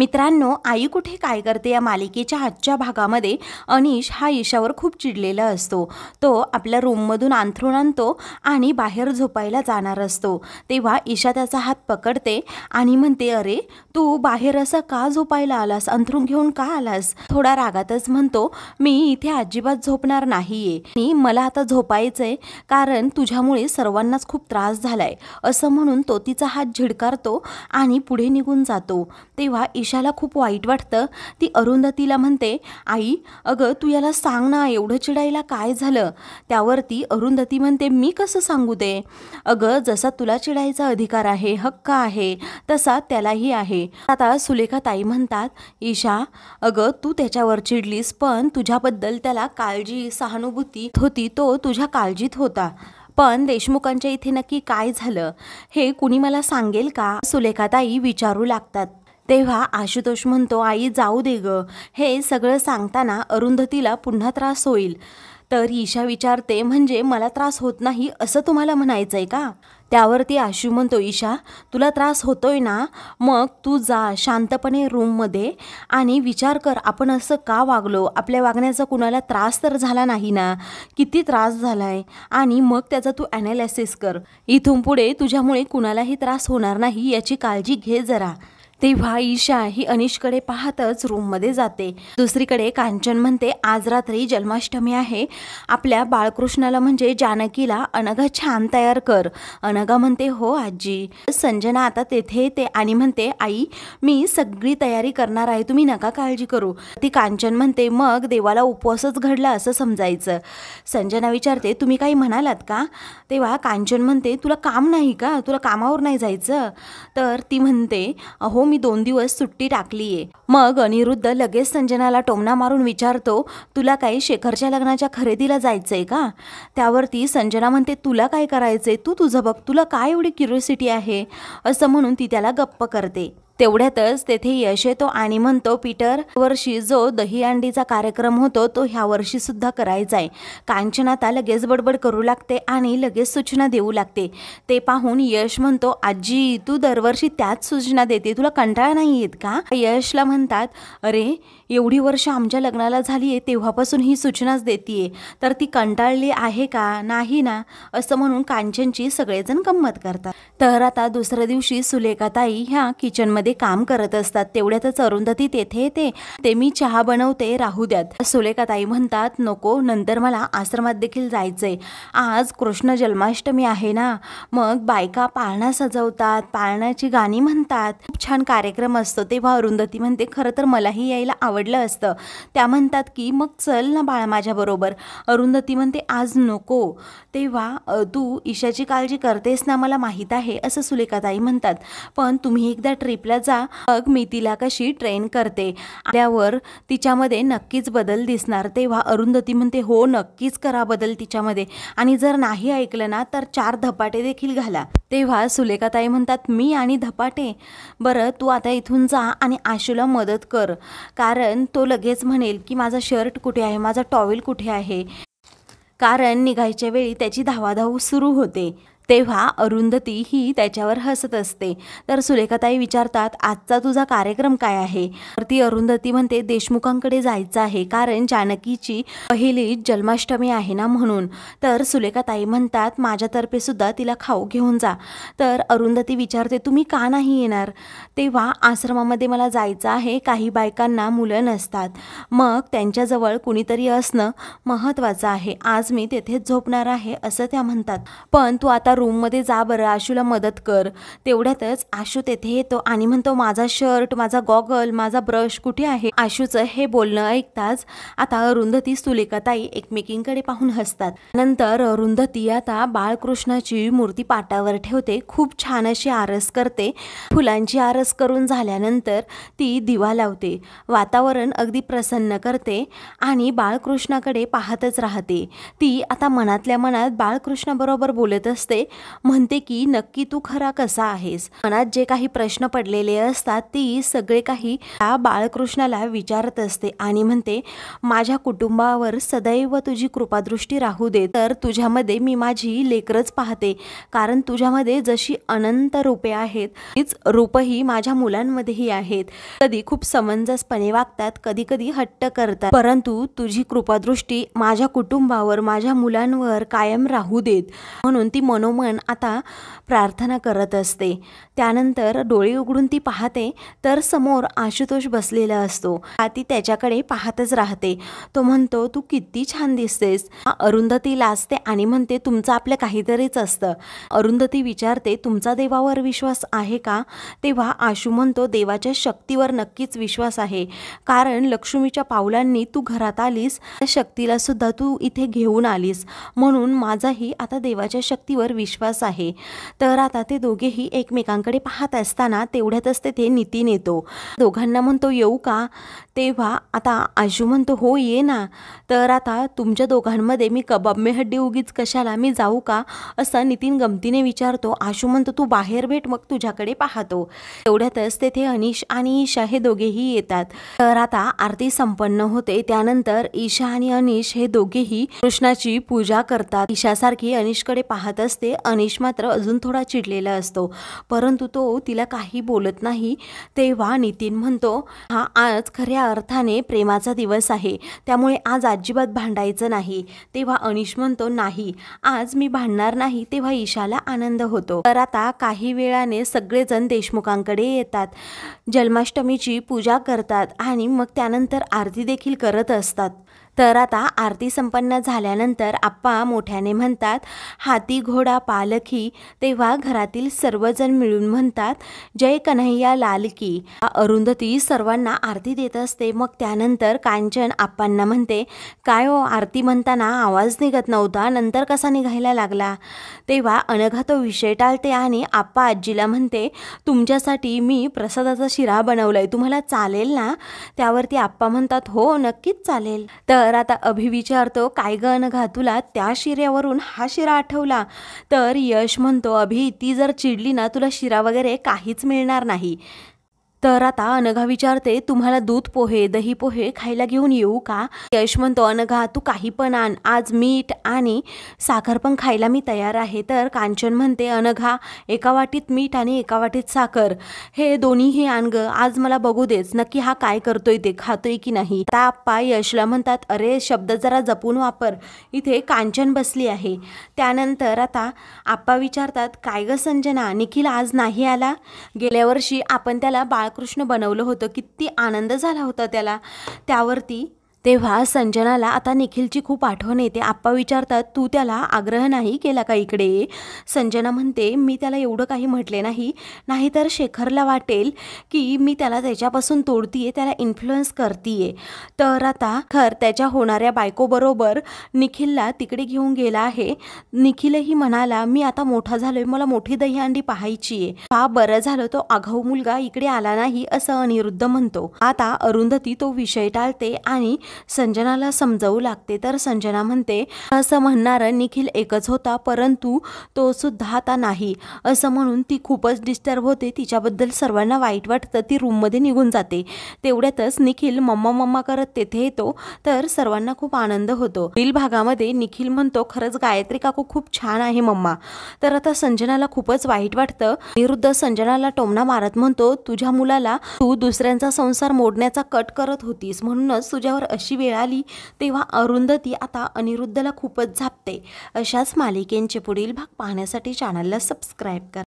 मित्रांनो आई कुठे काय करते या मालिकेच्या आजच्या भागामध्ये अनिश हा ईशावर खूप चिडलेला असतो तो आपल्या रूममधून अंथरून आणतो आणि बाहेर झोपायला जाणार असतो तेव्हा ईशा त्याचा हात पकडते आणि म्हणते अरे तू बाहेर असं का झोपायला आलास अंथरून घेऊन का आलास थोडा रागातच म्हणतो मी इथे अजिबात झोपणार नाहीये आणि मला आता झोपायचंय कारण तुझ्यामुळे सर्वांनाच खूप त्रास झालाय असं म्हणून तो तिचा हात झिडकारतो आणि पुढे निघून जातो तेव्हा ईशा ईशाला खूप वाईट वाटतं ती अरुंधतीला म्हणते आई अगं तू याला सांग ना एवढं चिडायला काय झालं त्यावरती अरुंधती म्हणते मी कसं सांगू दे अगं जसा तुला चिडायचा अधिकार आहे हक्क आहे तसा त्यालाही आहे आता सुलेखा ताई म्हणतात ईशा अगं तू त्याच्यावर चिडलीस पण तुझ्याबद्दल त्याला काळजी सहानुभूती होती तो तुझ्या काळजीत होता पण देशमुखांच्या इथे नक्की काय झालं हे कुणी मला सांगेल का सुलेखाताई विचारू लागतात तेव्हा आशुतोष म्हणतो आई जाऊ दे ग हे सगळं सांगताना अरुंधतीला पुन्हा त्रास होईल तर ईशा विचारते म्हणजे मला त्रास होत नाही असं तुम्हाला म्हणायचं आहे का त्यावरती आशू म्हणतो ईशा तुला त्रास होतोय ना मग तू जा शांतपणे रूममध्ये आणि विचार कर आपण असं का वागलो आपल्या वागण्याचा कुणाला त्रास तर झाला नाही ना किती त्रास झाला आणि मग त्याचा तू ॲनालिसिस कर इथून पुढे तुझ्यामुळे कुणालाही त्रास होणार नाही याची काळजी घे जरा तेव्हा ईशा ही अनिशकडे पाहतच रूममध्ये जाते दुसरीकडे कांचन म्हणते आज रात्री जन्माष्टमी आहे आपल्या बाळकृष्णाला म्हणजे जानकीला अनघा छान तयार कर अनघा म्हणते हो आजी संजना आता तेथे येते आणि म्हणते आई मी सगळी तयारी करणार आहे तुम्ही नका काळजी करू ती कांचन म्हणते मग देवाला उपवासच घडला असं समजायचं संजना विचारते तुम्ही काही म्हणालात का तेव्हा कांचन म्हणते तुला काम नाही का तुला कामावर नाही जायचं तर ती म्हणते हो मी दोन दिवस सुट्टी टाकलीये मग अनिरुद्ध लगेच संजनाला टोमना मारून विचारतो तुला काही शेखरच्या लग्नाच्या खरेदीला जायचंय का त्यावरती संजना म्हणते तुला काय करायचंय तू तुझं बघ तुला काय एवढी क्युरिसिटी आहे असं म्हणून ती त्याला गप्प करते तेवढ्यातच तेथे यश येतो आणि म्हणतो पीटर वर्षी जो दहीहंडीचा कार्यक्रम होतो तो ह्या वर्षी सुद्धा करायचा आहे कांचन आता लगेच बडबड करू लागते आणि लगेच सूचना देऊ लागते ते पाहून यश म्हणतो आजी तू दरवर्षी त्याच सूचना देते तुला कंटाळा नाही येत का यशला म्हणतात अरे एवढी वर्ष आमच्या लग्नाला झाली आहे तेव्हापासून ही सूचनाच देतीये तर ती कंटाळली आहे का नाही ना असं म्हणून कांचनची सगळेजण गंमत करतात तर आता दुसऱ्या दिवशी सुलेखाताई ह्या किचनमध्ये ते काम करत असतात तेवढ्यातच अरुंधती तेथे येते ते मी चहा बनवते राहू द्यात ताई म्हणतात नको नंतर मला आश्रमात देखील जायचंय आज कृष्ण जन्माष्टमी आहे ना मग बायका पाळणा सजवतात पाळण्याची गाणी म्हणतात खूप छान कार्यक्रम असतो तेव्हा अरुंधती म्हणते खरं तर मलाही यायला आवडलं असतं त्या म्हणतात की मग चल ना बाळ माझ्याबरोबर अरुंधती म्हणते आज नको तेव्हा तू ईशाची काळजी करतेस ना मला माहीत आहे असं सुलेखाताई म्हणतात पण तुम्ही एकदा ट्रिपला जा मग मी तिला कशी ट्रेन करते आल्यावर तिच्यामध्ये नक्कीच बदल दिसणार तेव्हा अरुंधती म्हणते हो नक्कीच करा बदल तिच्यामध्ये आणि जर नाही ऐकलं ना तर चार धपाटे देखील घाला तेव्हा सुलेखाताई म्हणतात मी आणि धपाटे बरं तू आता इथून जा आणि आशूला मदत कर कारण तो लगेच म्हणेल की माझा शर्ट कुठे आहे माझा टॉवेल कुठे आहे कारण निघायच्या वेळी त्याची धावाधाव सुरू होते तेव्हा अरुंधती ही त्याच्यावर हसत असते तर सुलेखाताई विचारतात आजचा तुझा कार्यक्रम काय आहे तर ती अरुंधती म्हणते देशमुखांकडे जायचं आहे कारण जानकीची पहिली जन्माष्टमी आहे ना म्हणून तर सुलेखाताई म्हणतात माझ्यातर्फे सुद्धा तिला खाऊ घेऊन जा तर अरुंधती विचारते तुम्ही का नाही येणार तेव्हा आश्रमामध्ये मला जायचं आहे काही बायकांना मुलं नसतात मग त्यांच्याजवळ कुणीतरी असणं महत्त्वाचं आहे आज मी तेथे झोपणार आहे असं त्या म्हणतात पण तू आता रूममध्ये जा बरं आशूला मदत कर तेवढ्यातच आशू तेथे येतो आणि म्हणतो माझा शर्ट माझा गॉगल माझा ब्रश कुठे आहे आशूचं हे बोलणं ऐकताच आता अरुंधती सुलेखाताई एकमेकींकडे पाहून हसतात नंतर अरुंधती आता बाळकृष्णाची मूर्ती पाटावर ठेवते खूप छान अशी आरस करते फुलांची आरस करून झाल्यानंतर ती दिवा लावते वातावरण अगदी प्रसन्न करते आणि बाळकृष्णाकडे पाहतच राहते ती आता मनातल्या मनात बाळकृष्णाबरोबर बोलत असते म्हणते की नक्की तू खरा कसा आहेस मनात जे काही प्रश्न पडलेले असतात ती सगळे काही त्या बाळकृष्णाला विचारत असते आणि म्हणते माझ्या कुटुंबावर सदैव तुझी कृपादृष्टी राहू दे तर तुझ्यामध्ये मी माझी लेकरच पाहते कारण तुझ्यामध्ये जशी अनंत रूपे आहेत तीच रूपही माझ्या मुलांमध्येही आहेत कधी खूप समंजसपणे वागतात कधी कधी हट्ट करतात परंतु तुझी कृपादृष्टी माझ्या कुटुंबावर माझ्या मुलांवर कायम राहू देत म्हणून ती मनो मनोमन आता प्रार्थना करत असते त्यानंतर डोळे उघडून ती पाहते तर समोर आशुतोष बसलेला असतो ती त्याच्याकडे पाहतच राहते तो म्हणतो तू किती छान दिसतेस अरुंधतीला लाजते आणि म्हणते तुमचं आपलं काहीतरीच असतं अरुंधती विचारते तुमचा देवावर विश्वास आहे का तेव्हा आशू म्हणतो देवाच्या शक्तीवर नक्कीच विश्वास आहे कारण लक्ष्मीच्या पावलांनी तू घरात आलीस त्या शक्तीला सुद्धा तू इथे घेऊन आलीस म्हणून माझाही आता देवाच्या शक्तीवर विश्वास आहे तर आता ते दोघेही एकमेकांकडे पाहत असताना तेवढ्यातच तेथे नितीन येतो दोघांना म्हणतो येऊ का तेव्हा आता आजू म्हणतो हो ये ना तर आता तुमच्या दोघांमध्ये मी कबाब मे हड्डी उगीच कशाला मी जाऊ का असं नितीन गमतीने विचारतो आशू म्हणतो तू बाहेर भेट मग तुझ्याकडे पाहतो तेवढ्यातच तेथे अनिश आणि ईशा हे दोघेही येतात तर आता आरती संपन्न होते त्यानंतर ईशा आणि अनिश हे दोघेही कृष्णाची पूजा करतात ईशासारखी अनिशकडे पाहत असते अनिश मात्र अजून थोडा चिडलेला असतो परंतु तो तिला काही बोलत नाही तेव्हा नितीन म्हणतो हा आज खऱ्या अर्थाने प्रेमाचा दिवस आहे त्यामुळे आज अजिबात भांडायचं नाही तेव्हा अनिश म्हणतो नाही आज मी भांडणार नाही तेव्हा ईशाला आनंद होतो तर आता काही वेळाने सगळेजण देशमुखांकडे येतात जन्माष्टमीची पूजा करतात आणि मग त्यानंतर आरती देखील करत असतात तर आता आरती संपन्न झाल्यानंतर आप्पा मोठ्याने म्हणतात हाती घोडा पालखी तेव्हा घरातील सर्वजण मिळून म्हणतात जय कन्हैया लाल की अरुंधती सर्वांना आरती देत असते मग त्यानंतर कांचन आप्पांना म्हणते काय हो आरती म्हणताना आवाज निघत नव्हता नंतर कसा निघायला लागला तेव्हा अनघा तो विषय टाळते आणि आप्पा आजीला म्हणते तुमच्यासाठी मी प्रसादाचा शिरा बनवलाय तुम्हाला चालेल ना त्यावरती आप्पा म्हणतात हो नक्कीच चालेल तर तर आता अभि विचारतो काय गण घातुला तुला त्या शिऱ्यावरून हा शिरा आठवला तर यश म्हणतो अभि ती जर चिडली ना तुला शिरा वगैरे काहीच मिळणार नाही तर आता अनघा विचारते तुम्हाला दूध पोहे दही पोहे खायला घेऊन येऊ का यश म्हणतो अनघा तू काही पण आण आज मीठ आणि साखर पण खायला मी तयार आहे तर कांचन म्हणते अनघा एका वाटीत मीठ आणि एका वाटीत साखर हे दोन्हीही आणग आज मला बघू देच नक्की हा काय करतोय ते खातोय की नाही आता आप्पा यशला म्हणतात अरे शब्द जरा जपून वापर इथे कांचन बसली आहे त्यानंतर आता आप्पा विचारतात काय ग संजना निखिल आज नाही आला गेल्या वर्षी आपण त्याला बाळ बाळकृष्ण बनवलं होतं किती आनंद झाला होता त्याला त्यावरती तेव्हा संजनाला आता निखिलची खूप आठवण येते आप्पा विचारतात तू त्याला आग्रह नाही केला का इकडे संजना म्हणते मी त्याला एवढं काही म्हटले नाही नाहीतर शेखरला वाटेल की मी त्याला त्याच्यापासून तोडतीये त्याला इन्फ्लुअन्स करतीये तर आता खर त्याच्या होणाऱ्या बायकोबरोबर निखिलला तिकडे घेऊन गेला आहे निखिलही म्हणाला मी आता मोठा झालोय मला मोठी दहीहंडी पाहायची आहे हा बरं झालं तो आघाऊ मुलगा इकडे आला नाही असं अनिरुद्ध म्हणतो आता अरुंधती तो विषय टाळते आणि संजनाला समजवू लागते तर संजना म्हणते असं म्हणणारं निखिल एकच होता परंतु तो सुद्धा आता नाही असं म्हणून ती खूपच डिस्टर्ब होते तिच्याबद्दल सर्वांना वाईट वाटतं ती रूममध्ये निघून जाते तेवढ्यातच निखिल मम्मा मम्मा करत तेथे येतो तर सर्वांना खूप आनंद होतो पुढील भागामध्ये निखिल म्हणतो खरंच गायत्री काकू खूप छान आहे मम्मा तर आता संजनाला खूपच वाईट वाटतं निरुद्ध संजनाला टोमणा मारत म्हणतो तुझ्या मुलाला तू दुसऱ्यांचा संसार मोडण्याचा कट करत होतीस म्हणूनच तुझ्यावर अशी वेळ आली तेव्हा अरुंधती आता अनिरुद्धला खूपच झापते अशाच मालिकेंचे पुढील भाग पाहण्यासाठी चॅनलला सबस्क्राईब करा